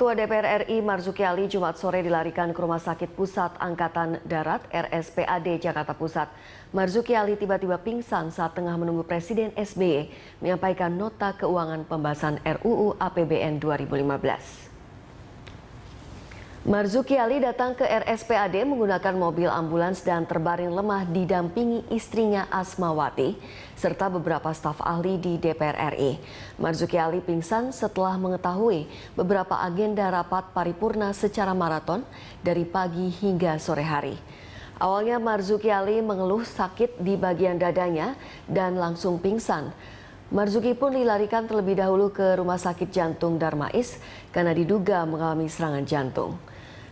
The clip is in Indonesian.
Ketua DPR RI Marzuki Ali Jumat sore dilarikan ke Rumah Sakit Pusat Angkatan Darat RSPAD Jakarta Pusat. Marzuki Ali tiba-tiba pingsan saat tengah menunggu Presiden SBY e menyampaikan nota keuangan pembahasan RUU APBN 2015. Marzuki Ali datang ke RSPAD menggunakan mobil ambulans dan terbaring lemah didampingi istrinya Asmawati serta beberapa staf ahli di DPR RI. Marzuki Ali pingsan setelah mengetahui beberapa agenda rapat paripurna secara maraton dari pagi hingga sore hari. Awalnya Marzuki Ali mengeluh sakit di bagian dadanya dan langsung pingsan. Marzuki pun dilarikan terlebih dahulu ke Rumah Sakit Jantung Darmais karena diduga mengalami serangan jantung.